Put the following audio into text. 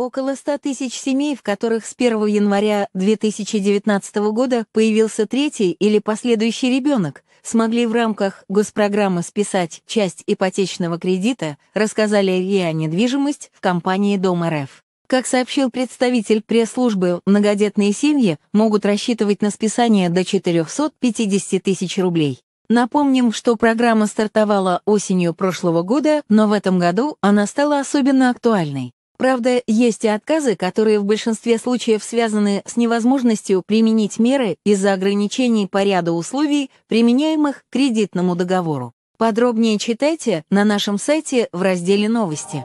Около 100 тысяч семей, в которых с 1 января 2019 года появился третий или последующий ребенок, смогли в рамках госпрограммы списать часть ипотечного кредита, рассказали РИА «Недвижимость» в компании «Дом РФ». Как сообщил представитель пресс-службы, многодетные семьи могут рассчитывать на списание до 450 тысяч рублей. Напомним, что программа стартовала осенью прошлого года, но в этом году она стала особенно актуальной. Правда, есть и отказы, которые в большинстве случаев связаны с невозможностью применить меры из-за ограничений по ряду условий, применяемых к кредитному договору. Подробнее читайте на нашем сайте в разделе «Новости».